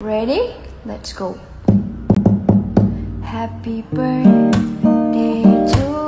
Ready? Let's go. Happy birthday to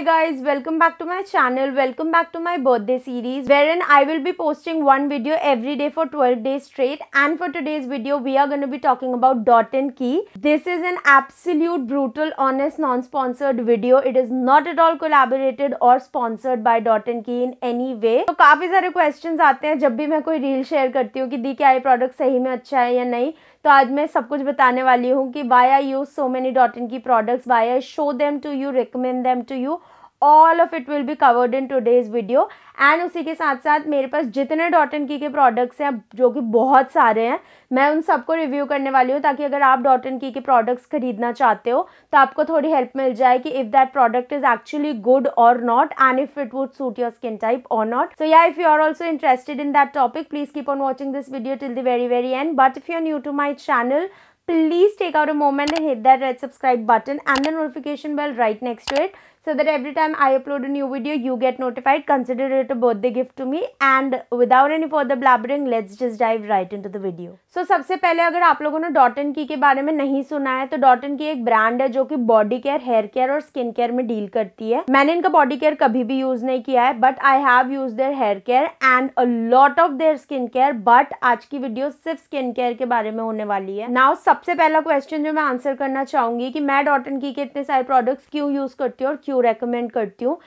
hi guys welcome back to my channel welcome back to my birthday series wherein I will be posting one video every day for twelve days straight and for today's video we are gonna be talking about Dot and Key this is an absolute brutal honest non sponsored video it is not at all collaborated or sponsored by Dot and Key in any way तो काफी सारे question आते हैं जब भी मैं कोई reel share करती हूँ कि दी क्या ये प्रोडक्ट सही में अच्छा है या नहीं तो आज मैं सब कुछ बताने वाली हूँ कि why I use so many Dot and Key products why I show them to you recommend them to you all of it will be covered in today's video and उसी के साथ साथ मेरे पास जितने डॉट एन की के products हैं जो कि बहुत सारे हैं मैं उन सबको रिव्यू करने वाली हूँ ताकि अगर आप डॉट एन की के प्रोडक्ट्स खरीदना चाहते हो तो आपको थोड़ी हेल्प मिल जाए कि if that product is actually good और not and if it would suit your skin type और नॉट सो या if you are also interested in that topic please keep on watching this video till the very very end but if you new to my channel please take our a moment and hit that red subscribe button and the notification bell right next to it so that every time I upload a new video, you get notified. Consider it a birthday gift to me. And without any further blabbering, let's just dive right into the video. So सबसे पहले अगर आप लोगों ने Dottin की के बारे में नहीं सुना है तो डॉटन की एक ब्रांड है जो कि बॉडी केयर हेयर केयर और स्किन केयर में डील करती है मैंने इनका बॉडी केयर कभी भी यूज नहीं किया है but I have use their hair care and a lot of their skin care but आज की वीडियो सिर्फ स्किन केयर के बारे में होने वाली है नाउ सबसे पहला क्वेश्चन जो मैं आंसर करना चाहूंगी कि मैं डॉटन की के इतने सारे प्रोडक्ट्स क्यों यूज करती हूँ और क्यों रेकमेंड करती हूँ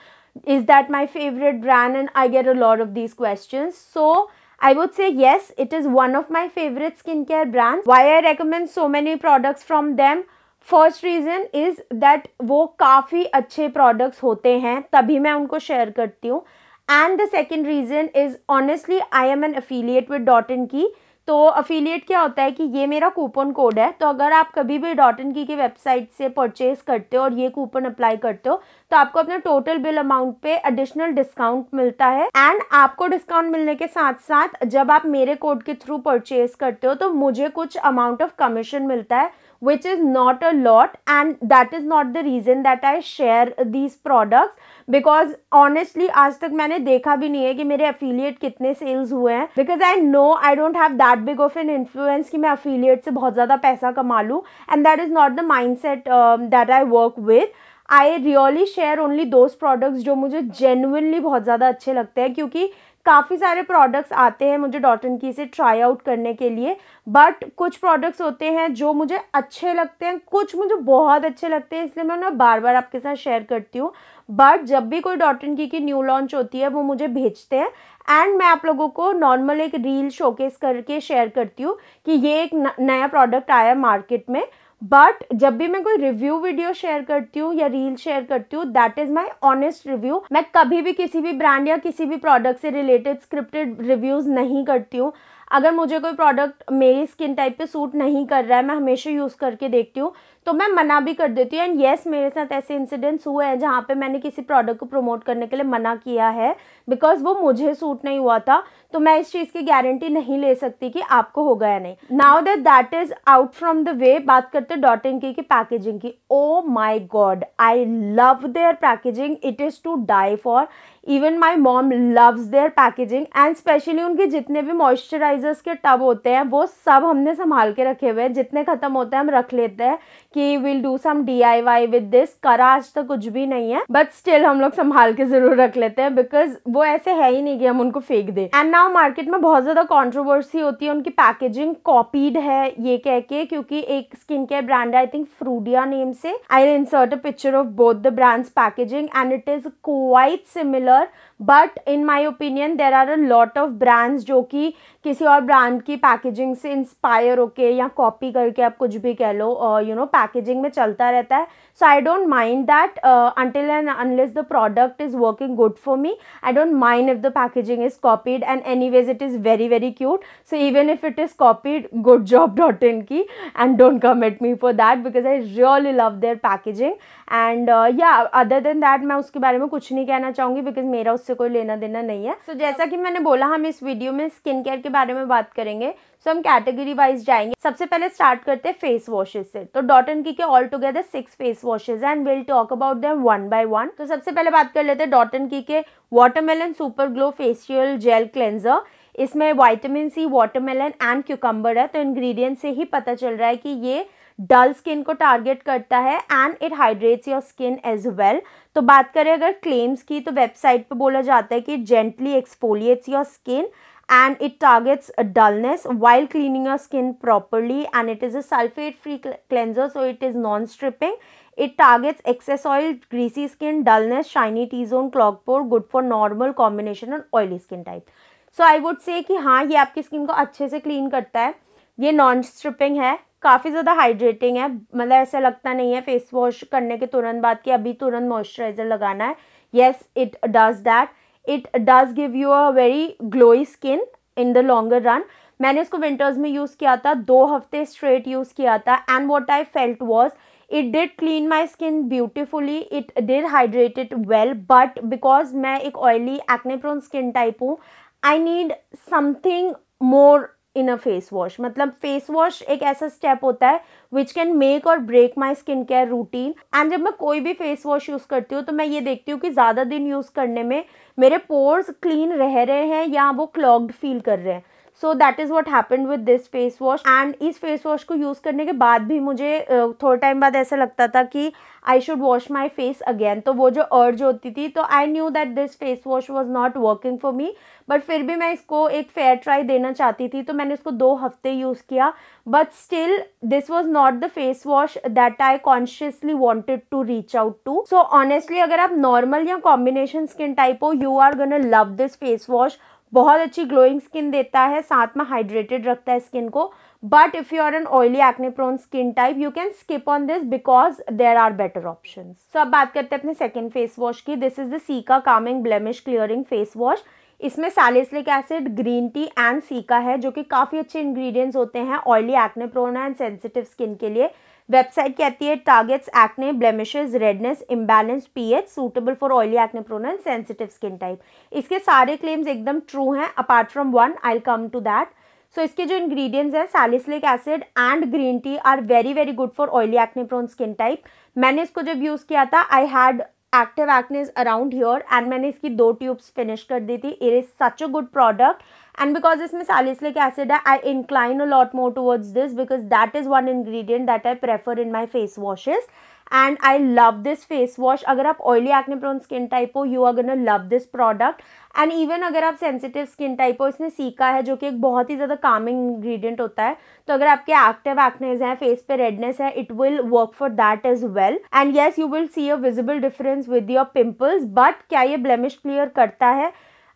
is that my favourite brand and I get a lot of these question so would say yes it is one of my favourite skin care brand why I recommend so many products from them first reason is that वो काफ़ी अच्छे products होते हैं तभी मैं उनको share करती हूँ and the second reason is honestly I am an affiliate with Dot and Key तो अफिलिएट क्या होता है कि ये मेरा कूपन कोड है तो अगर आप कभी भी डॉट एन की वेबसाइट से परचेज करते हो और ये कूपन अप्लाई करते हो तो आपको अपने टोटल बिल अमाउंट पे एडिशनल डिस्काउंट मिलता है एंड आपको डिस्काउंट मिलने के साथ साथ जब आप मेरे कोड के थ्रू परचेज करते हो तो मुझे कुछ अमाउंट ऑफ कमीशन मिलता है which is not a lot and that is not the reason that I share these products because honestly आज तक मैंने देखा भी नहीं है कि मेरे affiliate कितने sales हुए हैं because I know I don't have that big of an influence कि मैं affiliate से बहुत ज़्यादा पैसा कमा लूँ and that is not the mindset um, that I work with I really share only those products जो मुझे जेनुनली बहुत ज़्यादा अच्छे लगते हैं क्योंकि काफ़ी सारे प्रोडक्ट्स आते हैं मुझे डॉट एन की से ट्राई आउट करने के लिए बट कुछ प्रोडक्ट्स होते हैं जो मुझे अच्छे लगते हैं कुछ मुझे बहुत अच्छे लगते हैं इसलिए मैं उन्हें बार बार आपके साथ शेयर करती हूँ बट जब भी कोई डॉट एन की की न्यू लॉन्च होती है वो मुझे भेजते हैं एंड मैं आप लोगों को नॉर्मल एक रील शोकेस करके शेयर करती हूँ कि ये एक नया प्रोडक्ट आया मार्केट में बट जब भी मैं कोई रिव्यू वीडियो शेयर करती हूँ या रील शेयर करती हूँ that is my honest review मैं कभी भी किसी भी ब्रांड या किसी भी प्रोडक्ट से रिलेटेड स्क्रिप्टेड रिव्यूज नहीं करती हूँ अगर मुझे कोई प्रोडक्ट मेरी स्किन टाइप पे सूट नहीं कर रहा है मैं हमेशा यूज़ करके देखती हूँ तो मैं मना भी कर देती हूँ एंड येस मेरे साथ ऐसे इंसिडेंट्स हुए हैं जहाँ पे मैंने किसी प्रोडक्ट को प्रमोट करने के लिए मना किया है बिकॉज वो मुझे सूट नहीं हुआ था तो मैं इस चीज़ की गारंटी नहीं ले सकती कि आपको होगा या नहीं now that that is out from the way बात करते डॉट इन की, की पैकेजिंग की oh my God I love their packaging it is to die for even my mom loves their packaging and specially उनके जितने भी moisturisers के tub होते हैं वो सब हमने संभाल के रखे हुए हैं जितने ख़त्म होते हैं हम रख लेते हैं कि will do some D I Y with this करा आज तक कुछ भी नहीं है बट स्टिल हम लोग संभाल के जरूर रख लेते हैं बिकॉज वो ऐसे है ही नहीं कि हम उनको फेंक दे एंड नाउ मार्केट में बहुत ज्यादा कॉन्ट्रोवर्सी होती है उनकी पैकेजिंग कॉपीड है ये कह के क्योंकि एक स्किन केयर ब्रांड है आई थिंक फ्रूडिया नेम से I insert a picture of both the brands packaging and it is quite similar but in my opinion there are a lot of brands जो कि किसी और brand की packaging से inspire होके या copy करके आप कुछ भी कह लो यू नो पैकेजिंग में चलता रहता है so I don't mind that until and unless the product is working good for me I don't mind if the packaging is copied and any ways it is very very cute so even if it is copied good job Dot and Key and don't come at me for that because I really love their packaging and या other than that मैं उसके बारे में कुछ नहीं कहना चाहूँगी because मेरा उससे कोई लेना देना नहीं है सो so, जैसा कि मैंने बोला हम इस वीडियो में स्किन केयर के बारे में बात करेंगे सो so, हम कैटेगरी वाइज जाएंगे सबसे पहले स्टार्ट करते हैं फेस वॉशेज से तो डॉट एंड की के all together six face washes and will talk about them one by one तो सबसे पहले बात कर लेते हैं डॉट एंड की के watermelon super glow facial gel cleanser इसमें vitamin C watermelon and cucumber है तो इन्ग्रीडियंट से ही पता चल रहा है कि ये डल स्किन को टारगेट करता है and it hydrates your skin as well तो बात करें अगर क्लेम्स की तो वेबसाइट पे बोला जाता है कि gently exfoliates your skin and it targets dullness while cleaning your skin properly and it is a sulphate free cleanser so it is non stripping it targets excess oil greasy skin dullness shiny T zone clogged pores good for normal combination and oily skin type so I would say कि हाँ ये आपकी skin को अच्छे से clean करता है ये नॉन स्ट्रिपिंग है काफ़ी ज़्यादा हाइड्रेटिंग है मतलब ऐसा लगता नहीं है फेस वॉश करने के तुरंत बाद कि अभी तुरंत मॉइस्चराइज़र लगाना है yes it does that it does give you a very glowy skin in the longer run मैंने इसको विंटर्स में यूज़ किया था दो हफ्ते स्ट्रेट यूज़ किया था and what I felt was it did clean my skin beautifully it did hydrated well but because मैं एक ऑयली एक्नेप्रोन स्किन टाइप हूँ I need something more in a face wash मतलब face wash एक ऐसा step होता है which can make or break my skin care routine and जब मैं कोई भी फेस वॉश यूज़ करती हूँ तो मैं ये देखती हूँ कि ज़्यादा दिन यूज़ करने में मेरे पोर्स क्लीन रह रहे हैं या वो क्लॉग्ड फील कर रहे हैं so that is what happen with this face wash and इस फेस वॉश को यूज़ करने के बाद भी मुझे थोड़े टाइम बाद ऐसा लगता था कि I should wash my face again तो वो जो अर्ज होती थी तो I knew that this face wash was not working for me but फिर भी मैं इसको एक फेयर ट्राई देना चाहती थी तो मैंने इसको दो हफ्ते यूज़ किया but still this was not the face wash that I consciously wanted to reach out to so honestly अगर आप नॉर्मल या कॉम्बिनेशन स्किन टाइप हो you are gonna love this face wash बहुत अच्छी ग्लोइंग स्किन देता है साथ में हाइड्रेटेड रखता है स्किन को but if you are an oily acne prone skin type you can skip on this because there are better option so अब बात करते हैं अपने सेकेंड फेस वॉश की this is the cica calming blemish clearing face wash इसमें salicylic acid green tea and cica है जो कि काफ़ी अच्छे इंग्रेडिएंट्स होते हैं oily acne prone and sensitive skin के लिए वेबसाइट कहती है targets acne blemishes redness imbalance pH suitable for oily acne prone and sensitive skin type इसके सारे क्लेम्स एकदम ट्रू हैं apart from one I come to that so इसके जो इंग्रेडिएंट्स हैं salicylic acid and green tea are very very good for oily acne prone skin type मैंने इसको जब यूज़ किया था I had active acnes around here and मैंने इसकी दो ट्यूब्स फिनिश कर दी थी it is such a good product and because इसमें salicylic acid है I incline a lot more towards this because that is one ingredient that I prefer in my face washes and I love this face wash अगर आप oily acne prone skin type हो you are gonna love this product and even अगर आप sensitive skin type हो इसमें caeca है जो कि एक बहुत ही ज़्यादा कामिंग इन्ग्रीडियंट होता है तो अगर आपके एक्टिव एक्नेज हैं फेस पे रेडनेस है it will work for that is well and yes you will see a visible difference with your pimples but क्या ये ब्लेमिश क्लियर करता है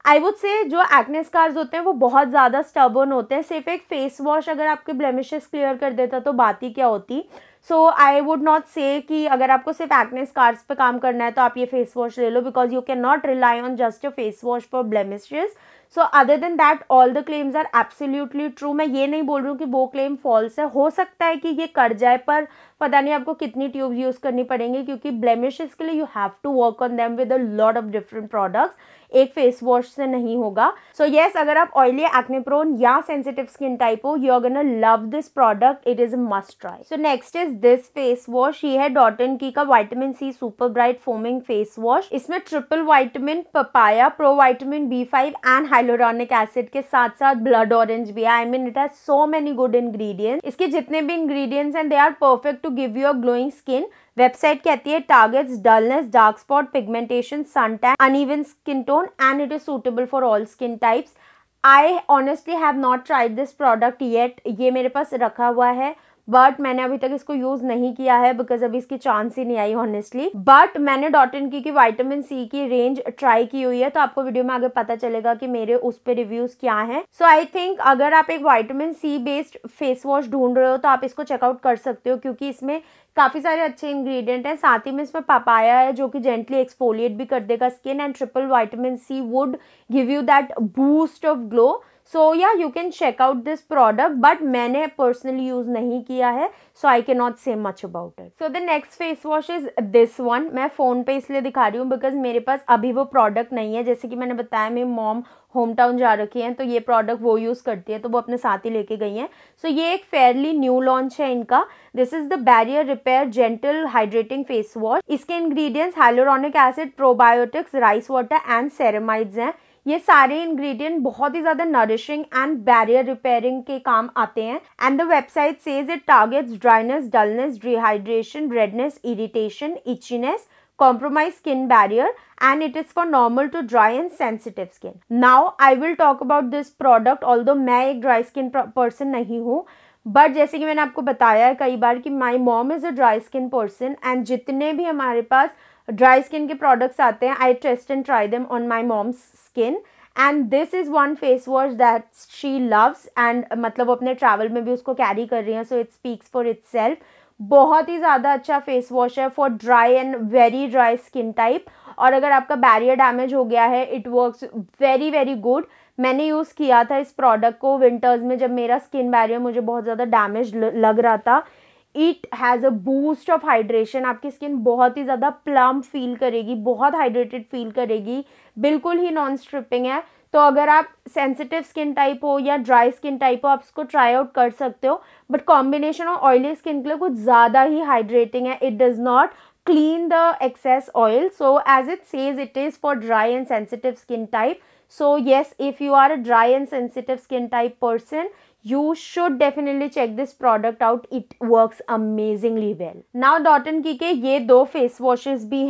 आई वुड से जो एक्ने स्कार्स होते हैं वो बहुत ज़्यादा स्टर्बन होते हैं सिर्फ एक फेस वॉश अगर आपके ब्लेमिशेस क्लियर कर देता तो बात ही क्या होती सो आई वुड नॉट से कि अगर आपको सिर्फ एक्ने स्कार्स पे काम करना है तो आप ये फेस वॉश ले लो because you can not rely on just a face wash for blemishes so other than that all the claims are absolutely true मैं ये नहीं बोल रही हूँ कि वो क्लेम फॉल्स है हो सकता है कि ये कर जाए पर पता नहीं आपको कितनी ट्यूब यूज़ करनी पड़ेंगी क्योंकि ब्लेमिशेस के लिए you have to work on them with a lot of different products एक फेस वॉश से नहीं होगा सो so, येस yes, अगर आप ऑयली एक्ने प्रोन या सेंसिटिव स्किन टाइप हो you are gonna love this product it is must try so next is this face wash ये है डॉटन की का vitamin C super bright foaming face wash इसमें triple vitamin papaya pro vitamin B five and hyaluronic acid के साथ साथ blood orange भी I mean it has so many good ingredients इसके जितने भी इंग्रेडिएंट्स हैं they are perfect to give you a glowing skin website कहती है targets dullness dark spot pigmentation suntan uneven skin tone and it is suitable for all skin types I honestly have not tried this product yet ये मेरे पास रखा हुआ है but मैंने अभी तक इसको यूज नहीं किया है बिकॉज अभी इसकी चांस ही नहीं आई ऑनेस्टली बट मैंने डॉट इन की, की वाइटामिन सी की रेंज ट्राई की हुई है तो आपको वीडियो में आगे पता चलेगा कि मेरे उस पर रिव्यूज क्या है सो आई थिंक अगर आप एक vitamin C based face wash ढूंढ रहे हो तो आप इसको चेकआउट कर सकते हो क्योंकि इसमें काफ़ी सारे अच्छे इंग्रेडिएंट हैं साथ ही में इसमें पपाया है जो कि जेंटली एक्सफोलिएट भी कर देगा skin and triple vitamin C would give you that boost of glow so या you can check out this product but मैंने पर्सनली यूज़ नहीं किया है so I can not say much about it so the next face wash is this one मैं phone पे इसलिए दिखा रही हूँ बिकॉज मेरे पास अभी वो प्रोडक्ट नहीं है जैसे कि मैंने बताया मेरी मॉम होम टाउन जा रखी हैं तो ये प्रोडक्ट वो यूज़ करती है तो वो अपने साथ ही लेके गई हैं सो so, ये एक फेयरली न्यू लॉन्च है इनका this is the barrier repair gentle hydrating face wash इसके ingredients hyaluronic acid probiotics rice water and ceramides हैं ये सारे इंग्रेडिएंट बहुत ही ज़्यादा नरिशिंग एंड बैरियर रिपेयरिंग के काम आते हैं and the website says it targets dryness dullness dehydration redness irritation itchiness compromise skin barrier and it is for normal to dry and sensitive skin. Now I will talk about this product although मैं एक dry skin person नहीं हूँ but जैसे कि मैंने आपको बताया है कई बार कि my mom is a dry skin person and जितने भी हमारे पास ड्राई स्किन के प्रोडक्ट्स आते हैं I trust and try them on my mom's skin and this is one face wash that she loves and मतलब वो अपने ट्रैवल में भी उसको कैरी कर रही हैं so it speaks for itself बहुत ही ज़्यादा अच्छा फेस वॉश है for dry and very dry skin type और अगर आपका बैरियर डैमेज हो गया है it works very very good मैंने यूज़ किया था इस प्रोडक्ट को विंटर्स में जब मेरा स्किन बैरियर मुझे बहुत ज़्यादा डैमेज लग रहा था it has a boost of hydration आपकी स्किन बहुत ही ज़्यादा प्लम्प फील करेगी बहुत हाइड्रेटेड फील करेगी बिल्कुल ही नॉन स्ट्रिपिंग है तो अगर आप सेंसिटिव स्किन टाइप हो या ड्राई स्किन टाइप हो आप इसको ट्राई आउट कर सकते हो but combination of oily skin के लिए कुछ ज़्यादा ही हाइड्रेटिंग है it does not clean the excess oil so as it says it is for dry and sensitive skin type so yes if you are a dry and sensitive skin type person you should definitely check this product out it works amazingly well now dot and key के ये दो face washes भी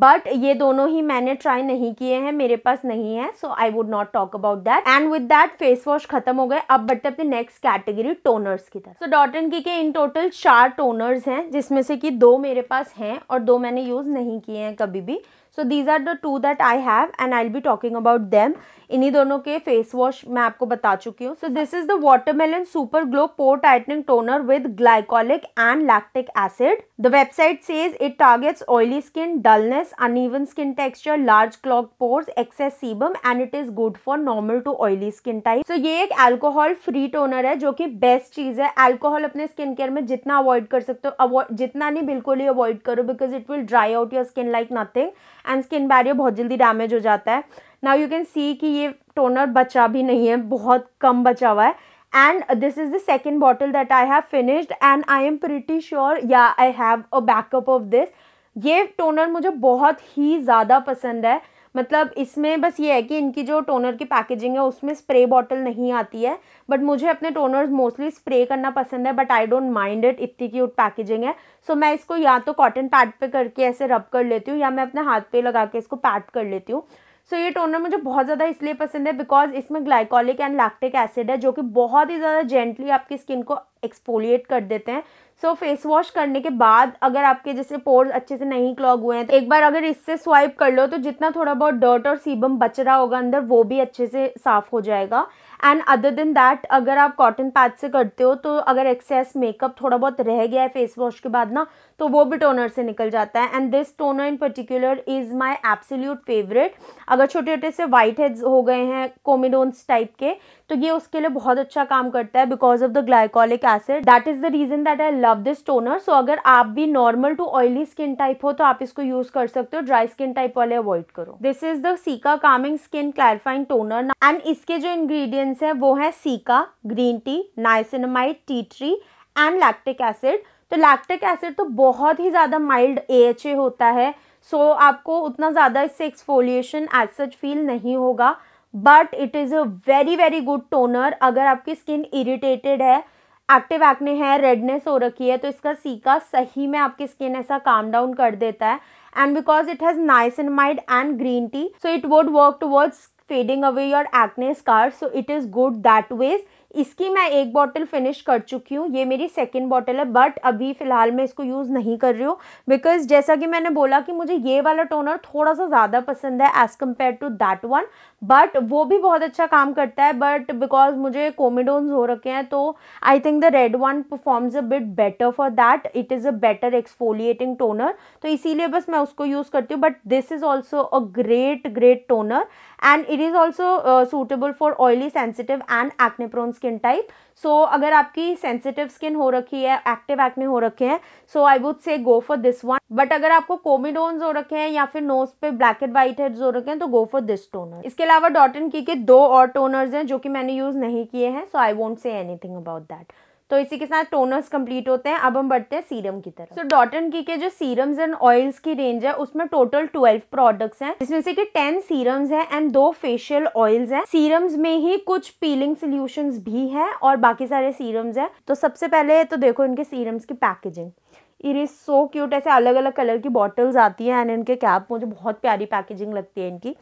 but ये दोनों ही मैंने try नहीं किए हैं मेरे पास नहीं है so I would not talk about that and with that face wash खत्म हो गए अब बढ़ते अपने नेक्स्ट कैटेगरी टोनर्स की तरफ सो डॉट एंड की के इन टोटल चार टोनर्स हैं जिसमें से कि दो मेरे पास हैं और दो मैंने यूज़ नहीं किए हैं कभी भी so these are the two that I have and I be talking about them इन्हीं दोनों के फेस वॉश मैं आपको बता चुकी हूँ so this is the watermelon super glow pore tightening toner with glycolic and lactic acid the website says it targets oily skin dullness dryness, uneven skin texture, large clogged pores, excess sebum and it is good for normal to oily skin type. So ये एक alcohol free toner है जो कि best चीज है alcohol अपने skin care में जितना avoid कर सकते हो avoid जितना नहीं बिल्कुल ही avoid करो because it will dry out your skin like nothing and skin barrier बहुत जल्दी damage हो जाता है. Now you can see कि ये toner बचा भी नहीं है बहुत कम बचा हुआ है and this is the second bottle that I have finished and I am pretty sure yeah I have a backup of this ये टोनर मुझे बहुत ही ज़्यादा पसंद है मतलब इसमें बस ये है कि इनकी जो टोनर की पैकेजिंग है उसमें स्प्रे बॉटल नहीं आती है बट मुझे अपने टोनर्स मोस्टली स्प्रे करना पसंद है but I don't mind it इतनी क्यूट पैकेजिंग है सो so, मैं इसको या तो कॉटन पैड पे करके ऐसे रब कर लेती हूँ या मैं अपने हाथ पे लगा के इसको पैड कर लेती हूँ सो so, ये टोनर मुझे बहुत ज़्यादा इसलिए पसंद है बिकॉज इसमें ग्लाइकोलिक एंड लैक्टिक एसिड है जो कि बहुत ही ज़्यादा जेंटली आपकी स्किन को एक्सपोलिएट कर देते हैं सो फेस वॉश करने के बाद अगर आपके जैसे पोर्स अच्छे से नहीं क्लॉग हुए हैं तो एक बार अगर इससे स्वाइप कर लो तो जितना थोड़ा बहुत डर्ट और सीबम बच रहा होगा अंदर वो भी अच्छे से साफ हो जाएगा एंड अदर देन दैट अगर आप कॉटन पैथ से करते हो तो अगर एक्सेस मेकअप थोड़ा बहुत रह गया है फेस वॉश के बाद ना तो वो भी टोनर से निकल जाता है and this toner in particular is my absolute favourite अगर छोटे छोटे से वाइट हेड्स हो गए हैं कोमिडोन्स टाइप के तो ये उसके लिए बहुत अच्छा काम करता है because of the glycolic acid that is the reason that I love this toner so अगर आप भी normal to oily skin type हो तो आप इसको यूज़ कर सकते हो ड्राई स्किन टाइप वाले अवॉइड करो this is the cica calming skin clarifying toner and इसके जो इन्ग्रीडियंट इंग्रेडिएंट्स है वो है cica green tea niacinamide tea tree and lactic acid तो लैक्टिक एसिड तो बहुत ही ज़्यादा माइल्ड एएचए होता है सो so, आपको उतना ज़्यादा इससे एक्सफोलिएशन एज सच फील नहीं होगा but it is a very very good toner अगर आपकी स्किन इरिटेटेड है एक्टिव एक्ने है रेडनेस हो रखी है तो इसका सीका सही में आपकी स्किन ऐसा काम डाउन कर देता है and because it has niacinamide and green tea so it would work towards fading away your acne scar so it is good that ways इसकी मैं एक बॉटल फिनिश कर चुकी हूँ ये मेरी सेकेंड बॉटल है बट अभी फ़िलहाल मैं इसको यूज़ नहीं कर रही हूँ बिकॉज जैसा कि मैंने बोला कि मुझे ये वाला टोनर थोड़ा सा ज़्यादा पसंद है as compare to that one but वो भी बहुत अच्छा काम करता है बट बिकॉज मुझे कोमिडोन्स हो रखे हैं तो I think the red one performs a bit better for that it is a better exfoliating toner तो इसीलिए बस मैं उसको यूज़ करती हूँ but this is also a great great toner and it is also suitable for oily sensitive and acne prone skin type so अगर आपकी sensitive skin हो रखी है एक्टिव एक्ने हो रखे हैं so I would say go for this one but अगर आपको कोमिडोन्स हो रखे हैं या फिर नोज पे ब्लैक एंड व्हाइट हेड्स हो रखे हैं तो गो फॉर दिस टोनर इसके अलावा डॉटन की के दो और टोनर्स हैं जो कि मैंने यूज़ नहीं किए हैं so I won't say anything about that तो इसी के साथ टोनर्स कंप्लीट होते हैं अब हम बढ़ते हैं सीरम की तरफ सो डॉट एंड की के जो सीरम्स एंड ऑयल्स की रेंज है उसमें टोटल ट्वेल्व प्रोडक्ट्स हैं जिसमें से कि टेन सीरम्स हैं एंड दो फेशियल ऑयल्स हैं सीरम्स में ही कुछ पीलिंग सोल्यूशन भी है और बाकी सारे सीरम्स हैं तो सबसे पहले तो देखो इनके सीरम्स की packaging it is so cute ऐसे अलग अलग कलर की बॉटल्स आती हैं एंड इनके कैप मुझे बहुत प्यारी पैकेजिंग लगती है इनकी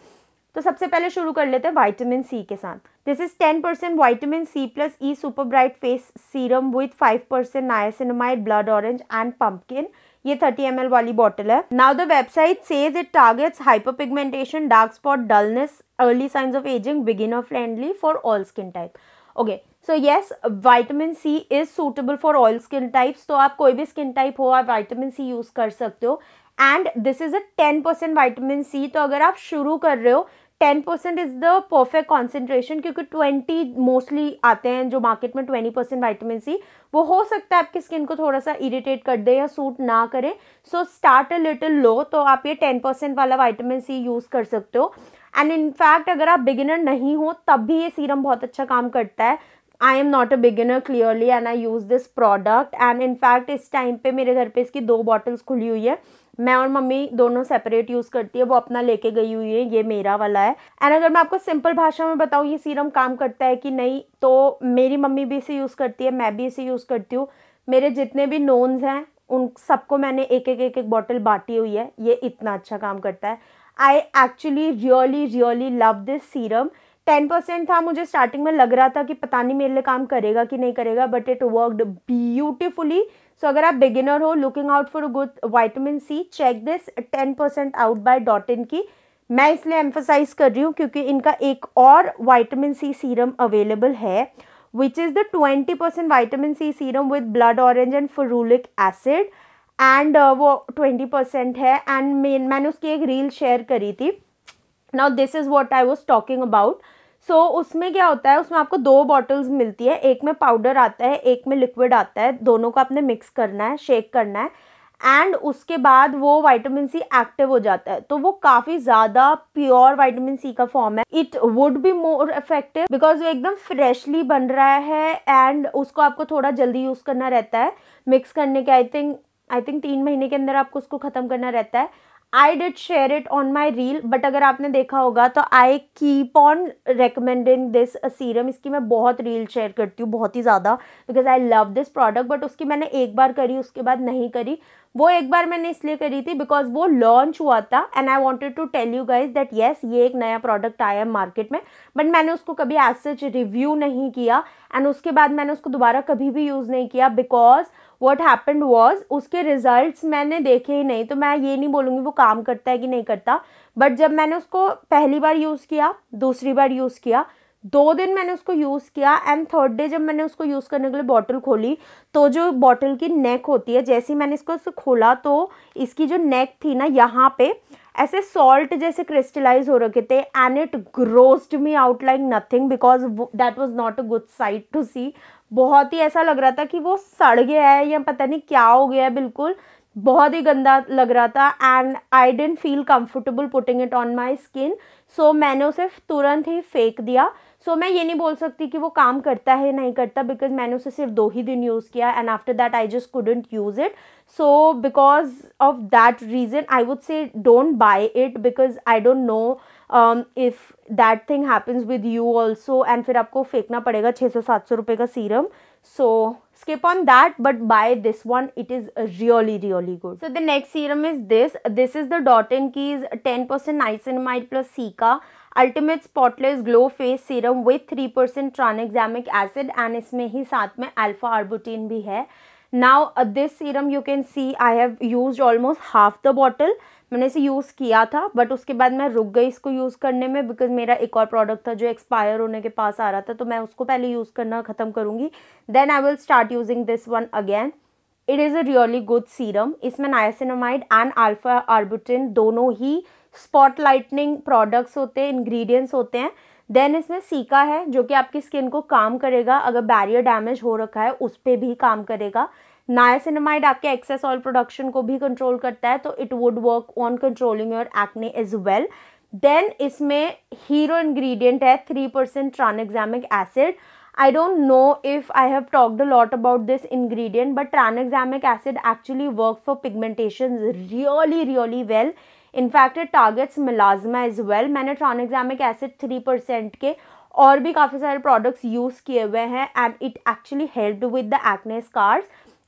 तो सबसे पहले शुरू कर लेते हैं वाइटामिन सी के साथ this is ten percent vitamin C plus E super bright face serum with five percent niacinamide blood orange and pumpkin ये 30 एम वाली बॉटल है now the website says it targets hyperpigmentation dark spot dullness early signs of ageing beginner friendly for all skin type okay so yes vitamin C is suitable for oil skin types तो आप कोई भी skin type हो आप vitamin C use कर सकते हो and this is a ten percent vitamin C तो अगर आप शुरू कर रहे हो ten percent is the perfect concentration क्योंकि ट्वेंटी मोस्टली आते हैं जो मार्केट में ट्वेंटी परसेंट वाइटामिन सी वो हो सकता है आपकी स्किन को थोड़ा सा इरिटेट कर दे या सूट ना करे सो स्टार्ट अ लिटिल लो तो आप ये टेन परसेंट वाला वाइटामिन सी यूज़ कर सकते हो एंड इनफैक्ट अगर आप बिगिनर नहीं हो तब भी ये सीरम बहुत अच्छा काम करता है I am not a beginner clearly and I use this product and in fact इस टाइम पे मेरे घर पे इसकी दो बॉटल्स खुली हुई है मैं और मम्मी दोनों सेपरेट यूज़ करती है वो अपना लेके गई हुई है ये मेरा वाला है एंड अगर मैं आपको सिंपल भाषा में बताऊँ ये सीरम काम करता है कि नहीं तो मेरी मम्मी भी इसे यूज़ करती है मैं भी इसे यूज़ करती हूँ मेरे जितने भी नोन्स हैं उन सबको मैंने एक एक एक एक बॉटल बांटी हुई है ये इतना अच्छा काम करता है I actually really really love this serum ten percent था मुझे स्टार्टिंग में लग रहा था कि पता नहीं मेरे लिए काम करेगा कि नहीं करेगा but it worked beautifully so अगर आप बिगिनर हो looking out for good vitamin C check this ten percent out by Dot and Key मैं इसलिए एम्फोसाइज कर रही हूँ क्योंकि इनका एक और वाइटमिन सी सीरम अवेलेबल है which is the twenty percent vitamin C serum with blood orange and ferulic acid and वो ट्वेंटी परसेंट है एंड मैंने उसकी एक रील शेयर करी थी now this is what I was talking about so so, उसमें क्या होता है उसमें आपको दो बॉटल्स मिलती है एक में पाउडर आता है एक में लिक्विड आता है दोनों को आपने मिक्स करना है शेक करना है एंड उसके बाद वो वाइटामिन सी एक्टिव हो जाता है तो वो काफ़ी ज़्यादा प्योर वाइटामिन सी का फॉर्म है it would be more effective because वो एकदम फ्रेशली बन रहा है एंड उसको आपको थोड़ा जल्दी यूज़ करना रहता है मिक्स करने के आई थिंक आई थिंक तीन महीने के अंदर आपको उसको ख़त्म करना रहता है I did share it on my reel but अगर आपने देखा होगा तो I keep on recommending this serum इसकी मैं बहुत रील शेयर करती हूँ बहुत ही ज़्यादा because I love this product but उसकी मैंने एक बार करी उसके बाद नहीं करी वो एक बार मैंने इसलिए करी थी बिकॉज वो लॉन्च हुआ था and I wanted to tell you guys that yes ये एक नया प्रोडक्ट आया है मार्केट में बट मैंने उसको कभी एज सच रिव्यू नहीं किया एंड उसके बाद मैंने उसको दोबारा कभी भी यूज़ नहीं किया बिकॉज वॉट हैपन्ड वॉज उसके रिजल्ट मैंने देखे ही नहीं तो मैं ये नहीं बोलूँगी वो काम करता है कि नहीं करता बट जब मैंने उसको पहली बार यूज़ किया दूसरी बार यूज़ किया दो दिन मैंने उसको यूज़ किया एंड थर्ड डे जब मैंने उसको यूज़ करने के लिए बॉटल खोली तो जो बॉटल की नेक होती है जैसे ही मैंने इसको खोला तो इसकी जो नेक थी ना यहाँ पे ऐसे सॉल्ट जैसे क्रिस्टलाइज हो रखे थे and it grossed me out like nothing because that was not a good sight to see बहुत ही ऐसा लग रहा था कि वो सड़ गया है या पता नहीं क्या हो गया है बिल्कुल बहुत ही गंदा लग रहा था and I didn't feel comfortable putting it on my skin so मैंने उसे तुरंत ही फेंक दिया सो so, मैं ये नहीं बोल सकती कि वो काम करता है नहीं करता बिकॉज मैंने उसे सिर्फ दो ही दिन यूज़ किया and after that I just couldn't use it so because of that reason I would say don't buy it because I don't know if that thing happens with you also and फिर आपको फेंकना पड़ेगा छः सौ सात सौ रुपये का serum so so, skip on that but buy this one it is really really good so the next serum is this this is the dot in keys 10% niacinamide plus cica ultimate spotless glow face serum with three percent tranexamic acid and इसमें ही साथ में Alpha Arbutin bhi hai. now uh, this serum you can see i have used almost half the bottle मैंने इसे use किया था but उसके बाद मैं रुक गई इसको यूज़ करने में बिकॉज मेरा एक और प्रोडक्ट था जो एक्सपायर होने के पास आ रहा था तो मैं उसको पहले यूज़ करना ख़त्म करूँगी then I will start using this one again it is a really good serum इसमें नायसिनमाइड एंड आल्फा आर्बुटिन दोनों ही स्पॉट लाइटनिंग प्रोडक्ट्स होते हैं इन्ग्रीडियंट्स होते हैं देन इसमें सीका है जो कि आपकी स्किन को काम करेगा अगर बैरियर डैमेज हो रखा है उस पर भी काम करेगा नायासिनमाइड आपके एक्सेस ऑयल प्रोडक्शन को भी कंट्रोल करता है तो it would work on controlling your acne as well then इसमें हीरो इन्ग्रीडियंट है three percent tranexamic acid I don't know if I have talked lot about this ingredient but tranexamic acid actually work for pigmentation really really well in fact it targets melasma as well मैंने tranexamic acid three percent के और भी काफ़ी सारे products use किए हुए हैं and it actually help with the acne scars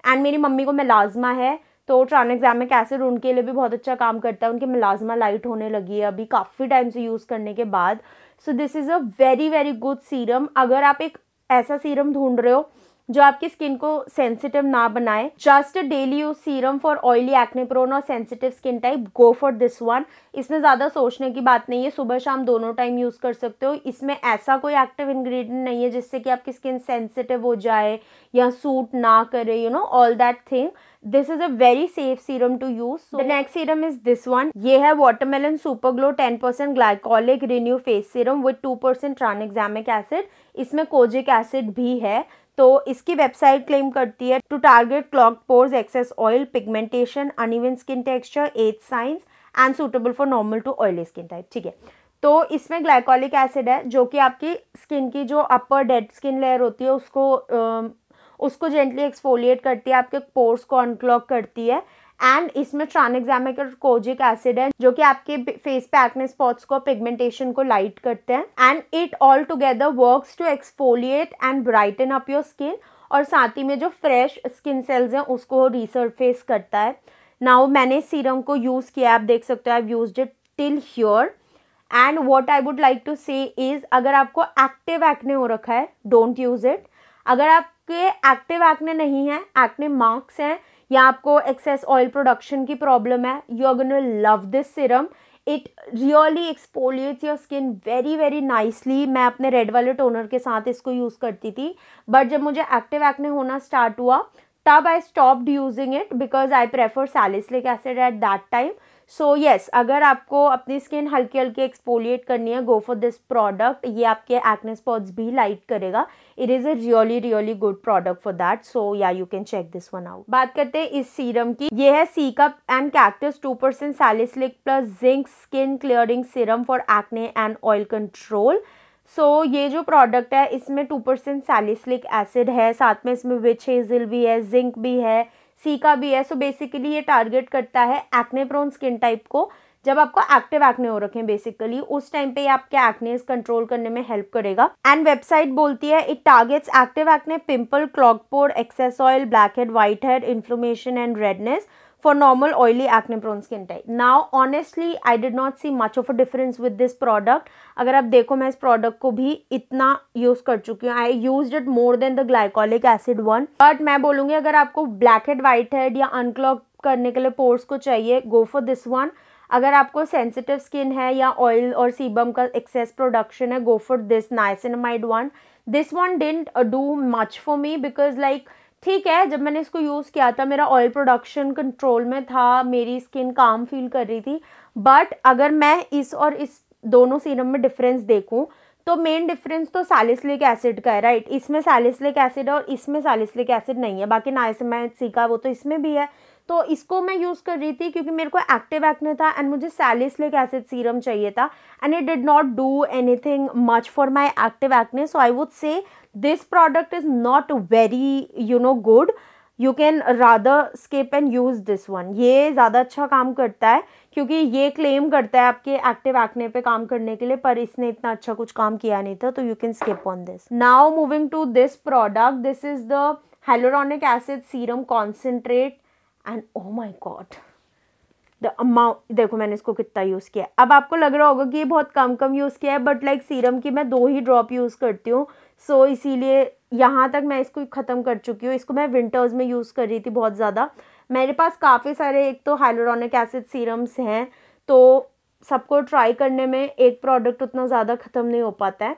and मेरी मम्मी को मिलाजमा है तो में एसिड उनके लिए भी बहुत अच्छा काम करता है उनकी मिलाजमा लाइट होने लगी है अभी काफ़ी टाइम से यूज़ करने के बाद so this is a very very good serum अगर आप एक ऐसा सीरम ढूंढ रहे हो जो आपकी स्किन को सेंसिटिव ना बनाए just daily use serum for oily acne prone और sensitive skin type go for this one इसमें ज़्यादा सोचने की बात नहीं है सुबह शाम दोनों टाइम यूज़ कर सकते हो इसमें ऐसा कोई एक्टिव इंग्रेडिएंट नहीं है जिससे कि आपकी स्किन सेंसिटिव हो जाए या सूट ना करे you know all that thing this is a very safe serum to use the next serum is this one ये है watermelon super glow ten percent glycolic renew face serum with two percent tranexamic acid इसमें kojic acid भी है तो इसकी website claim करती है to target clogged pores excess oil pigmentation uneven skin texture age signs and suitable for normal to oily skin type ठीक है तो इसमें ग्लाइकोलिक एसिड है जो कि आपकी स्किन की जो अपर डेड स्किन लेयर होती है उसको उसको जेंटली एक्सफोलिएट करती है आपके पोर्स को अनक्लॉक करती है एंड इसमें ट्रानएग्जामिकर कोजिक एसिड है जो कि आपके फेस पे एक्ने स्पॉट्स को पिगमेंटेशन को लाइट करते हैं and it all together works to exfoliate and brighten up your skin और साथ ही में जो फ्रेश स्किन सेल्स हैं उसको रिसरफेस करता है नाउ मैंने सीरम को यूज़ किया आप देख सकते हो I use it till here and what I would like to say is अगर आपको एक्टिव एक्ने हो रखा है डोंट यूज़ इट अगर आपके एक्टिव एक्ने नहीं है एक्ने मार्क्स हैं या आपको एक्सेस ऑयल प्रोडक्शन की प्रॉब्लम है you are gonna love this serum it really exfoliates your skin very very nicely मैं अपने रेड वाले टोनर के साथ इसको यूज़ करती थी बट जब मुझे एक्टिव एक्ने होना स्टार्ट हुआ तब I stopped using it because I prefer salicylic acid at that time so so, yes yes, अगर आपको अपनी स्किन हल्की हल्की एक्सपोलिएट करनी है गो फॉर दिस प्रोडक्ट ये आपके एक्ने स्पॉट्स भी लाइट करेगा it is a really really good product for that so या you can check this one out बात करते हैं इस सीरम की ये है cica and cactus two percent salicylic plus zinc skin clearing serum for acne and oil control so so, ये जो प्रोडक्ट है इसमें टू परसेंट सैलिसलिक एसिड है साथ में इसमें विच हेजिल भी है जिंक भी है सी का भी है सो बेसिकली ये टारगेट करता है एक्ने प्रोन स्किन टाइप को जब आपको एक्टिव एक्ने हो रखे हैं बेसिकली उस टाइम पे आपके एक्नेस कंट्रोल करने में हेल्प करेगा एंड वेबसाइट बोलती है it targets active acne pimple clogged pore excess oil blackhead whitehead inflammation and redness for normal oily acne prone skin type now honestly i did not see much of a difference with this product अगर आप देखो मैं इस product को भी इतना use कर चुकी हूँ I use it more than the glycolic acid one but मैं बोलूँगी अगर आपको ब्लैक whitehead वाइट हेड या ke करने के लिए पोर्स को चाहिए गो फॉर दिस वन अगर आपको सेंसिटिव स्किन है या ऑयल और सीबम का एक्सेस प्रोडक्शन है go for this niacinamide one this one didn't do much for me because like ठीक है जब मैंने इसको यूज़ किया था मेरा ऑयल प्रोडक्शन कंट्रोल में था मेरी स्किन काम फील कर रही थी बट अगर मैं इस और इस दोनों सीरम में डिफरेंस देखूं तो मेन डिफरेंस तो सैलिसलिक एसिड का है राइट इसमें सैलिसलिक एसिड और इसमें सैलिसलिक एसिड नहीं है बाकी नाइसमेट सीखा वो तो इसमें भी है तो इसको मैं यूज़ कर रही थी क्योंकि मेरे को एक्टिव एक्ने था एंड मुझे सैलिसलिक एसिड सीरम चाहिए था and it did not do anything much for my active acne so I would say this product is not very you know good you can rather skip and use this one ये ज़्यादा अच्छा काम करता है क्योंकि ये claim करता है आपके active acne पे काम करने के लिए पर इसने इतना अच्छा कुछ काम किया नहीं था तो you can skip on this now moving to this product this is the hyaluronic acid serum concentrate and oh my god the amount देखो मैंने इसको कितना यूज़ किया अब आपको लग रहा होगा कि ये बहुत कम कम यूज़ किया है बट लाइक सीरम की मैं दो ही ड्रॉप यूज़ करती हूँ सो so, इसीलिए यहाँ तक मैं इसको ख़त्म कर चुकी हूँ इसको मैं विंटर्स में यूज़ कर रही थी बहुत ज़्यादा मेरे पास काफ़ी सारे एक तो हाइलोरॉनिक एसिड सीरम्स हैं तो सबको ट्राई करने में एक प्रोडक्ट उतना ज़्यादा ख़त्म नहीं हो पाता है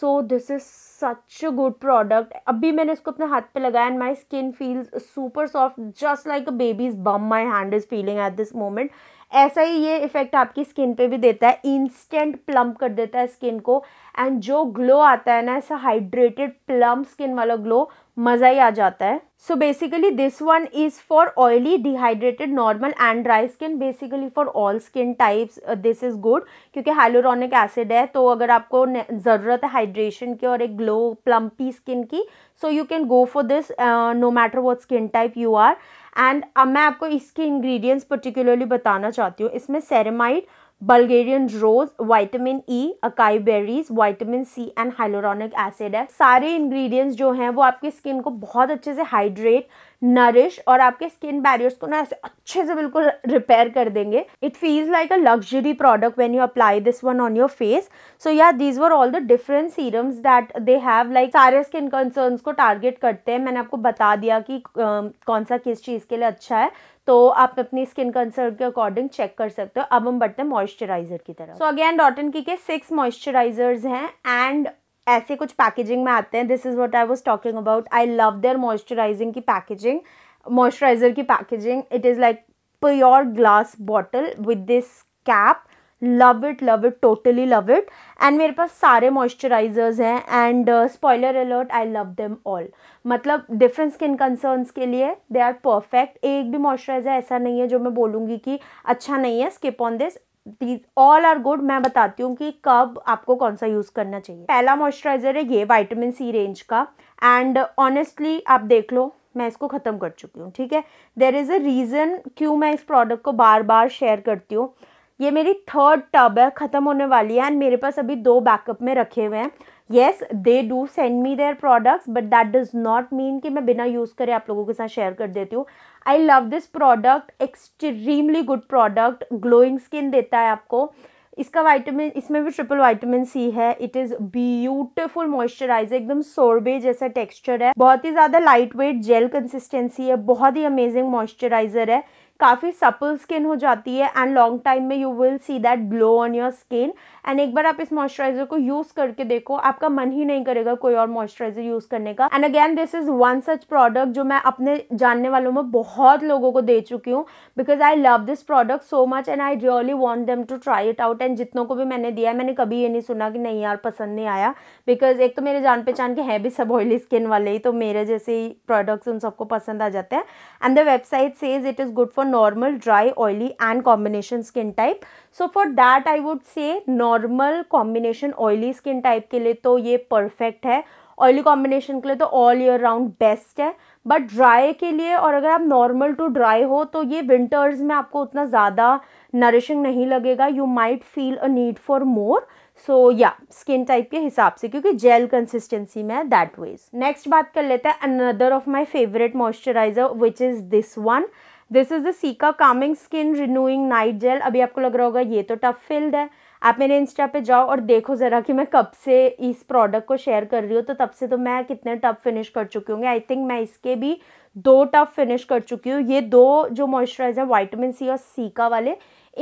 so this is such a good product अभी मैंने इसको अपने हाथ पे लगाया and my skin feels super soft just like a baby's bum my hand is feeling at this moment ऐसा ही ये इफ़ेक्ट आपकी स्किन पे भी देता है इंस्टेंट प्लम्प कर देता है स्किन को एंड जो ग्लो आता है ना ऐसा हाइड्रेटेड प्लम्प स्किन वाला ग्लो मज़ा ही आ जाता है so basically this one is for oily dehydrated normal and dry skin basically for all skin types this is good क्योंकि हाइलोरॉनिक एसिड है तो अगर आपको ज़रूरत है हाइड्रेशन की और एक ग्लो प्लम्पी स्किन की so you can go for this no matter what skin type you are and अब मैं आपको इसके इंग्रेडिएंट्स पर्टिकुलरली बताना चाहती हूँ इसमें ceramide Bulgarian rose vitamin E acai berries vitamin C and hyaluronic acid है सारे इंग्रेडिएंट्स जो हैं वो आपकी स्किन को बहुत अच्छे से हाइड्रेट नरिश और आपके स्किन बैरियर्स को ना ऐसे अच्छे से बिल्कुल रिपेयर कर देंगे it feels like a luxury product when you apply this one on your face so yeah these were all the different serums that they have like सारे स्किन कंसर्न्स को टारगेट करते हैं मैंने आपको बता दिया कि कौन सा किस चीज़ के लिए अच्छा है तो आप अपनी स्किन कंसर्न के अकॉर्डिंग चेक कर सकते हो अब हम बढ़ते हैं मॉइस्चराइजर की तरफ सो अगेन डॉटन की के सिक्स मॉइस्चराइजर्स हैं एंड ऐसे कुछ पैकेजिंग में आते हैं this is what I was talking about I love their moisturising की पैकेजिंग मॉइस्चराइजर की packaging it is like pure glass bottle with this cap love it love it totally love it and मेरे पास सारे moisturisers हैं and spoiler alert I love them all मतलब different skin concerns के लिए दे are perfect एक भी moisturiser ऐसा नहीं है जो मैं बोलूँगी कि अच्छा नहीं है skip on this these all are good मैं बताती हूँ कि कब आपको कौन सा यूज़ करना चाहिए पहला मॉइस्चराइज़र है ये वाइटामिन सी रेंज का एंड ऑनेस्टली आप देख लो मैं इसको ख़त्म कर चुकी हूँ ठीक है देर इज़ अ रीज़न क्यों मैं इस प्रोडक्ट को बार बार शेयर करती हूँ ये मेरी थर्ड टब है ख़त्म होने वाली है एंड मेरे पास अभी दो बैकअप में रखे हुए हैं yes they do send me their products but that does not mean कि मैं बिना यूज़ करे आप लोगों के साथ शेयर कर देती हूँ I love this product extremely good product glowing skin देता है आपको इसका वाइटामिन इसमें भी ट्रिपल वाइटामिन सी है इट इज़ ब्यूटिफुल मॉइस्चराइजर एकदम सोरबे जैसा टेक्सचर है बहुत ही ज़्यादा लाइट वेट जेल कंसिस्टेंसी है बहुत ही अमेजिंग मॉइस्चराइजर है काफ़ी सपल स्किन हो जाती है एंड लॉन्ग टाइम में you will see that glow on your skin and एक बार आप इस मॉइस्चराइजर को यूज़ करके देखो आपका मन ही नहीं करेगा कोई और मॉइस्चराइजर यूज़ करने का and again this is one such product जो मैं अपने जानने वालों में बहुत लोगों को दे चुकी हूँ because I love this product so much and I really want them to try it out and जितनों को भी मैंने दिया है मैंने कभी ये नहीं सुना कि नहीं यार पसंद नहीं आया बिकॉज एक तो मेरे जान पहचान के हैं भी सब ऑयली स्किन वाले ही तो मेरे जैसे ही प्रोडक्ट्स उन सबको पसंद आ जाते हैं and the website says it is good for normal dry oily and combination skin type so for that I would say normal combination oily skin type के लिए तो ये परफेक्ट है ऑयली कॉम्बिनेशन के लिए तो ऑल ईयर राउंड बेस्ट है but dry के लिए और अगर आप नॉर्मल टू ड्राई हो तो ये विंटर्स में आपको उतना ज़्यादा नरिशिंग नहीं लगेगा you might feel a need for more so yeah skin type के हिसाब से क्योंकि जेल कंसिस्टेंसी में है दैट वेज नेक्स्ट बात कर लेते हैं another of my favourite moisturiser which is this one this is the cica calming skin renewing night gel अभी आपको लग रहा होगा ये तो टफ फील्ड है आप मेरे इंस्टा पे जाओ और देखो ज़रा कि मैं कब से इस प्रोडक्ट को शेयर कर रही हूँ तो तब से तो मैं कितने टफ फिनिश कर चुकी हूँ आई थिंक मैं इसके भी दो टफ फिनिश कर चुकी हूँ ये दो जो मॉइस्चराइज़र वाइटमिन सी और सीका वाले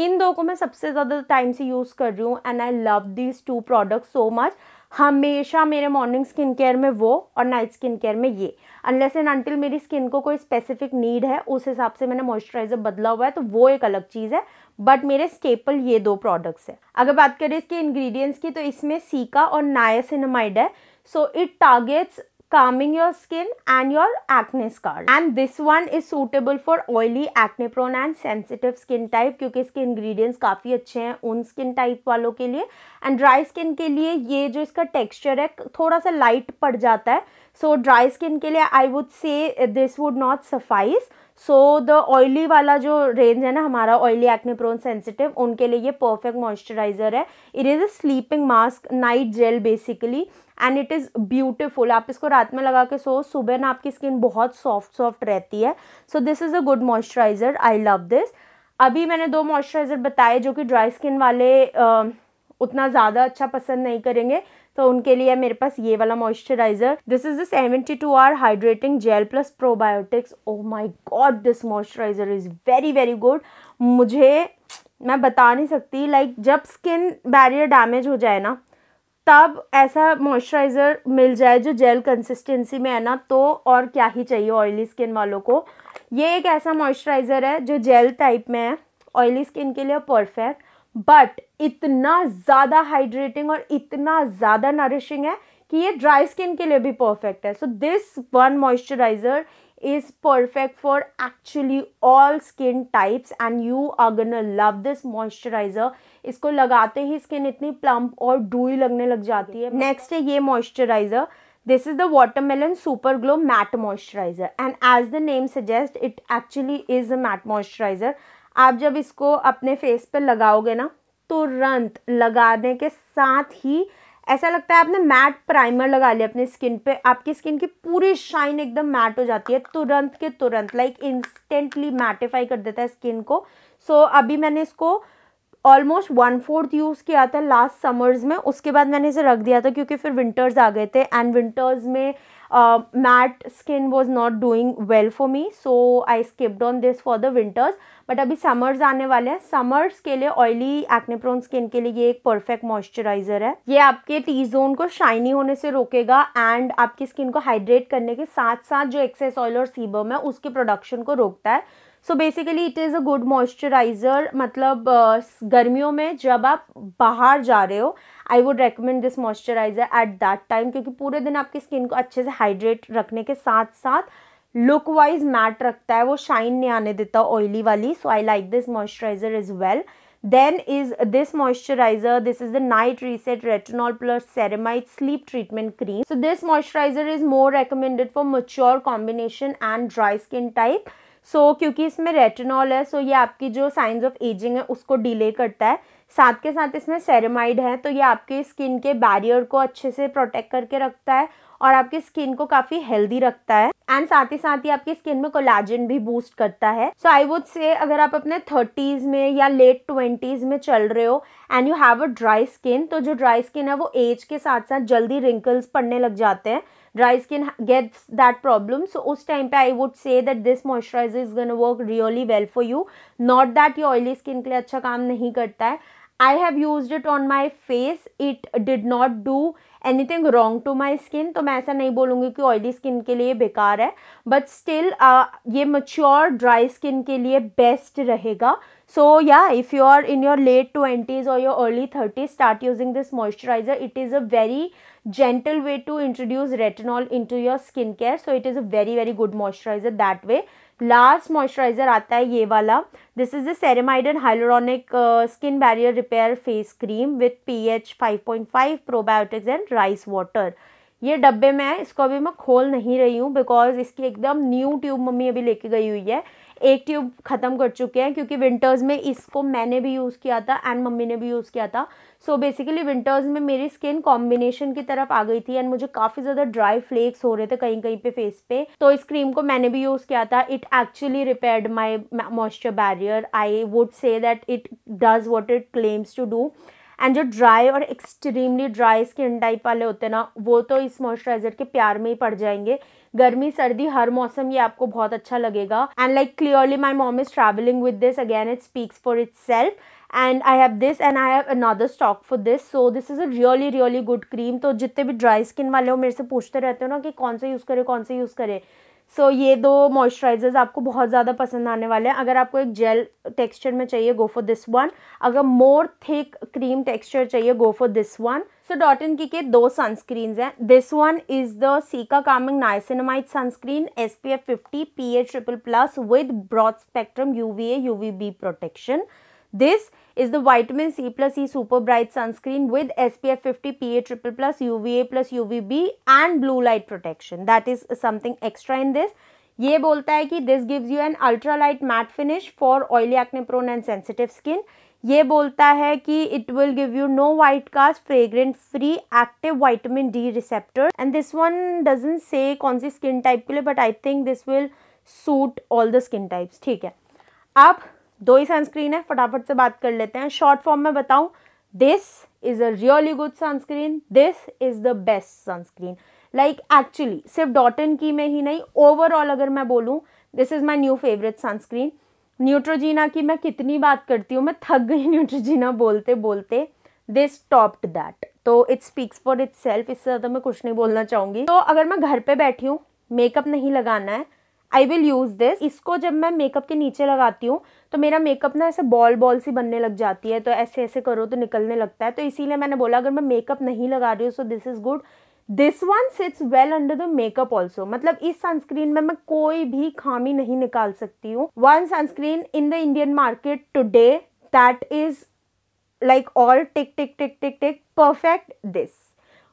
इन दो को मैं सबसे ज़्यादा टाइम से यूज़ कर रही हूँ and I love these two product so much हमेशा मेरे मॉर्निंग स्किन केयर में वो और नाइट स्किन केयर में ये अनलेस एंड अनटिल मेरी स्किन को कोई स्पेसिफिक नीड है उस हिसाब से मैंने मॉइस्चराइजर बदला हुआ है तो वो एक अलग चीज़ है बट मेरे स्टेपल ये दो प्रोडक्ट्स हैं अगर बात करें इसके इंग्रेडिएंट्स की तो इसमें सीका और नायसिनमाइड है so it targets calming your skin and your acne scar and this one is suitable for oily acne prone and sensitive skin type kyunki iske ingredients kafi acche hain un skin type walon ke liye and dry skin ke liye ye jo iska texture hai thoda sa light pad jata hai so dry skin के लिए I would say this would not suffice so the oily वाला जो range है ना हमारा oily acne prone sensitive उनके लिए ये परफेक्ट मॉइस्चराइज़र है it is a sleeping mask night gel basically and it is beautiful आप इसको रात में लगा के सो सुबह ना आपकी स्किन बहुत सॉफ्ट सॉफ्ट रहती है so this is a good moisturiser I love this अभी मैंने दो मॉइस्चराइज़र बताए जो कि ड्राई स्किन वाले आ, उतना ज़्यादा अच्छा पसंद नहीं करेंगे तो उनके लिए मेरे पास ये वाला moisturiser this is the seventy two R hydrating gel plus probiotics oh my God this moisturiser is very very good मुझे मैं बता नहीं सकती लाइक like, जब स्किन बैरियर डैमेज हो जाए ना तब ऐसा मॉइस्चराइज़र मिल जाए जो जेल कंसिस्टेंसी में है ना तो और क्या ही चाहिए ऑयली स्किन वालों को ये एक ऐसा मॉइस्चराइज़र है जो जेल टाइप में है ऑयली स्किन के लिए परफेक्ट बट इतना ज़्यादा हाइड्रेटिंग और इतना ज़्यादा नरिशिंग है कि ये ड्राई स्किन के लिए भी परफेक्ट है so this one moisturiser is perfect for actually all skin types and you are gonna love this moisturiser इसको लगाते ही स्किन इतनी प्लम्प और डूई लगने लग जाती है नेक्स्ट है ये moisturiser this is the watermelon super glow matte moisturiser and as the name suggest it actually is a matte moisturiser आप जब इसको अपने फेस पर लगाओगे ना तुरंत तो लगाने के साथ ही ऐसा लगता है आपने मैट प्राइमर लगा लिया अपने स्किन पे आपकी स्किन की पूरी शाइन एकदम मैट हो जाती है तुरंत के तुरंत लाइक इंस्टेंटली मैटिफाई कर देता है स्किन को सो so, अभी मैंने इसको ऑलमोस्ट वन फोर्थ यूज़ किया था लास्ट समर्स में उसके बाद मैंने इसे रख दिया था क्योंकि फिर विंटर्स आ गए थे एंड विंटर्स में matte skin was not doing well for me so I I on this for the winters but अभी समर्स आने वाले हैं समर्स के लिए ऑयली एक्नेप्रोन स्किन के लिए ये एक परफेक्ट मॉइस्चराइजर है ये आपके टी जोन को शाइनी होने से रोकेगा एंड आपकी स्किन को हाइड्रेट करने के साथ साथ जो एक्सेस ऑयल और सीबम है उसके प्रोडक्शन को रोकता है so basically it is a good moisturiser मतलब uh, गर्मियों में जब आप बाहर जा रहे हो I would recommend this moisturiser at that time क्योंकि पूरे दिन आपकी स्किन को अच्छे से हाइड्रेट रखने के साथ साथ लुक वाइज मैट रखता है वो शाइन नहीं आने देता ऑयली वाली so I like this moisturiser is well then is this moisturiser this is the night reset retinol plus ceramide sleep treatment cream so this moisturiser is more recommended for mature combination and dry skin type so so, क्योंकि इसमें retinol है so so ये आपकी जो science of ageing है उसको delay करता है साथ के साथ इसमें सेरेमाइड है तो ये आपके स्किन के बैरियर को अच्छे से प्रोटेक्ट करके रखता है और आपकी स्किन को काफ़ी हेल्दी रखता है एंड साथ ही साथ ही आपकी स्किन में कोलाजन भी बूस्ट करता है सो आई वुड से अगर आप अपने थर्टीज़ में या लेट ट्वेंटीज़ में चल रहे हो and you have a dry skin तो जो ड्राई स्किन है वो एज के साथ साथ जल्दी रिंकल्स पड़ने लग जाते हैं dry skin gets that problem so उस टाइम पे I would say that this moisturiser is gonna work really well for you not that ये ऑयली स्किन के लिए अच्छा काम नहीं करता है I have use it on my face it did not do anything wrong to my skin तो मैं ऐसा नहीं बोलूँगी कि ऑयली स्किन के लिए बेकार है बट स्टिल uh, ये मच्योर ड्राई स्किन के लिए बेस्ट रहेगा सो या if you are in your late twenties और your early thirties start using this moisturiser it is a very gentle to introduce retinol into your skin care so it is a very very good moisturiser that way last moisturiser आता है ये वाला this is the ceramide hyaluronic skin barrier repair face cream with P H five point five probiotics and rice water ये डब्बे में है इसको अभी मैं खोल नहीं रही हूँ बिकॉज इसकी एकदम न्यू ट्यूब मम्मी अभी लेके गई हुई है एक ट्यूब ख़त्म कर चुके हैं क्योंकि विंटर्स में इसको मैंने भी यूज़ किया था एंड मम्मी ने भी यूज़ किया था सो बेसिकली विंटर्स में मेरी स्किन कॉम्बिनेशन की तरफ आ गई थी एंड मुझे काफ़ी ज़्यादा ड्राई फ्लेक्स हो रहे थे कहीं कहीं पे फेस पे तो इस क्रीम को मैंने भी यूज़ किया था it actually repaired my moisture barrier I would say that it does what it claims to do and जो ड्राई और एक्सट्रीमली ड्राई स्किन टाइप वाले होते हैं ना वो तो इस मॉइस्चराइज़र के प्यार में ही पड़ जाएंगे गर्मी सर्दी हर मौसम ये आपको बहुत अच्छा लगेगा and like clearly my mom is travelling with this again it speaks for itself and I have this and I have another stock for this so this is a really really good cream तो जितने भी dry skin वाले हो मेरे से पूछते रहते हो ना कि कौन सा यूज़ करें कौन सा यूज़ करें सो so, ये दो मॉइस्चराइजर्स आपको बहुत ज़्यादा पसंद आने वाले हैं अगर आपको एक जेल टेक्सचर में चाहिए गो फॉर दिस वन अगर मोर थिक क्रीम टेक्सचर चाहिए go for this one so Dot and Key के दो सनस्क्रीन हैं this one is the cica calming niacinamide sunscreen S P F fifty P A triple plus with broad spectrum U V A U V B protection दिस is the vitamin C plus E super bright sunscreen with SPF 50 PA triple plus UVA plus UVB and blue light protection. That is something extra in this. ये बोलता है कि this gives you an ultralight matte finish for oily acne prone and sensitive skin ये बोलता है कि it will give you no white cast fragrance free active vitamin D receptor and this one doesn't say कौन सी skin type के लिए but I think this will suit all the skin types ठीक है अब दो ही सनस्क्रीन है फटाफट से बात कर लेते हैं शॉर्ट फॉर्म में बताऊं this is a really good sunscreen this is the best sunscreen like actually सिर्फ डॉटन की में ही नहीं ओवरऑल अगर मैं बोलूँ this is my new favourite sunscreen Neutrogena की मैं कितनी बात करती हूँ मैं थक गई न्यूट्रोजीना बोलते बोलते दिस टॉप्ड दैट तो it speaks for itself इससे ज़्यादा मैं कुछ नहीं बोलना चाहूँगी तो अगर मैं घर पे बैठी हूँ मेकअप नहीं लगाना है आई विल यूज़ दिस इसको जब मैं मेकअप के नीचे लगाती हूँ तो मेरा मेकअप ना ऐसे बॉल बॉल सी बनने लग जाती है तो ऐसे ऐसे करो तो निकलने लगता है तो इसीलिए मैंने बोला अगर मैं मेकअप नहीं लगा रही हूँ so this is good this one sits well under the makeup also मतलब इस सनस्क्रीन में मैं कोई भी खामी नहीं निकाल सकती हूँ one sunscreen in the Indian market today that is like all tick tick tick tick tick perfect this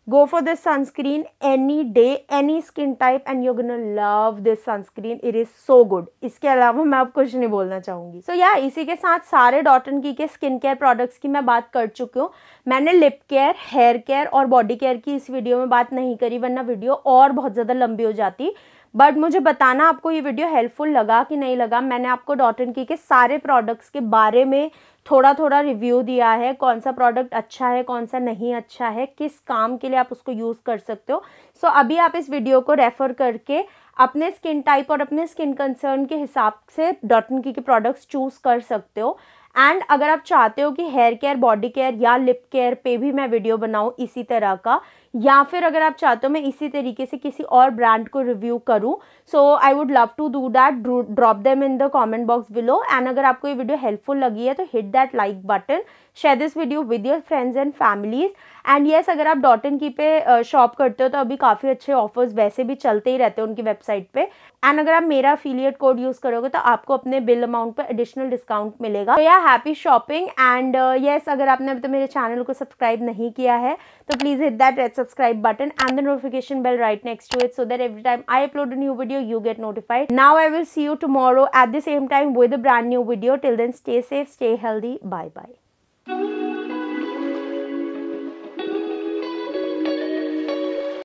go for this sunscreen any day any skin type and you're gonna love this sunscreen it is so good इसके अलावा मैं अब कुछ नहीं बोलना चाहूंगी सो so, या yeah, इसी के साथ सारे डॉट एंड की के स्किन केयर प्रोडक्ट्स की मैं बात कर चुकी हूँ मैंने लिप केयर हेयर केयर और बॉडी केयर की इस वीडियो में बात नहीं करी वरना वीडियो और बहुत ज़्यादा लंबी हो जाती बट मुझे बताना आपको ये वीडियो हेल्पफुल लगा कि नहीं लगा मैंने आपको डॉट एंड की के सारे प्रोडक्ट्स के बारे में थोड़ा थोड़ा रिव्यू दिया है कौन सा प्रोडक्ट अच्छा है कौन सा नहीं अच्छा है किस काम के लिए आप उसको यूज़ कर सकते हो सो so, अभी आप इस वीडियो को रेफ़र करके अपने स्किन टाइप और अपने स्किन कंसर्न के हिसाब से डॉट एंड की के प्रोडक्ट्स चूज़ कर सकते हो एंड अगर आप चाहते हो कि हेयर केयर बॉडी केयर या लिप केयर पे भी मैं वीडियो बनाऊँ इसी तरह का या फिर अगर आप चाहते हो मैं इसी तरीके से किसी और ब्रांड को रिव्यू करूँ सो I would love to do that drop them in the comment box below and अगर आपको ये वीडियो हेल्पफुल लगी है तो hit that like button share this video with your friends and families and yes अगर आप डॉट इन की पे शॉप करते हो तो अभी काफ़ी अच्छे ऑफर्स वैसे भी चलते ही रहते हैं उनकी वेबसाइट पे एंड अगर आप मेरा अफिलियट कोड यूज़ करोगे तो आपको अपने बिल अमाउंट पर एडिशनल डिस्काउंट मिलेगा तो या हैप्पी शॉपिंग एंड येस अगर आपने अभी तो मेरे चैनल को सब्सक्राइब नहीं किया है So please hit that red subscribe button and the notification bell right next to it so that every time I upload a new video, you get notified. Now I will see you tomorrow at the same time with a brand new video. Till then, stay safe, stay healthy. Bye-bye.